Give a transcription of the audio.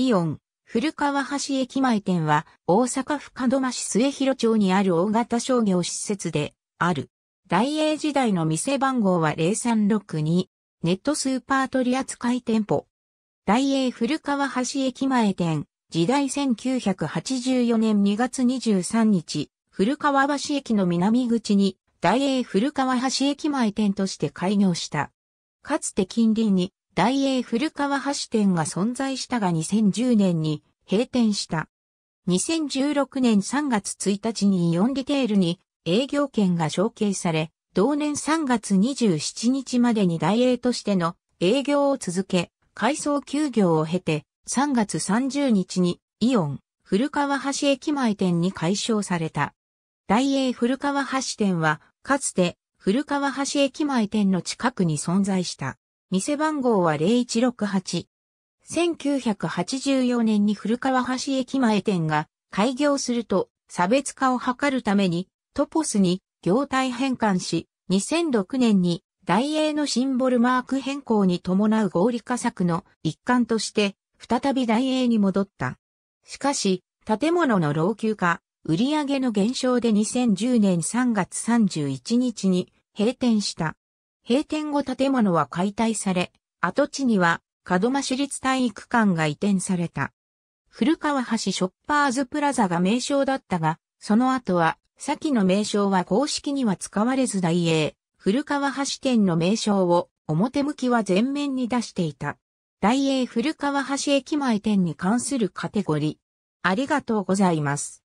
イオン、古川橋駅前店は大阪府門真市末広町にある大型商業施設である。大英時代の店番号は0362、ネットスーパー取扱店舗。大英古川橋駅前店、時代1984年2月23日、古川橋駅の南口に大英古川橋駅前店として開業した。かつて近隣に大英古川橋店が存在したが2010年に閉店した。2016年3月1日にイオンリテールに営業権が承継され、同年3月27日までに大英としての営業を続け、改装休業を経て、3月30日にイオン、古川橋駅前店に改称された。大英古川橋店は、かつて古川橋駅前店の近くに存在した。店番号は0168。1984年に古川橋駅前店が開業すると差別化を図るためにトポスに業態変換し、2006年に大英のシンボルマーク変更に伴う合理化策の一環として再び大英に戻った。しかし、建物の老朽化、売上の減少で2010年3月31日に閉店した。閉店後建物は解体され、跡地には門真市立体育館が移転された。古川橋ショッパーズプラザが名称だったが、その後は、先の名称は公式には使われず大英、古川橋店の名称を表向きは前面に出していた。大英古川橋駅前店に関するカテゴリー。ありがとうございます。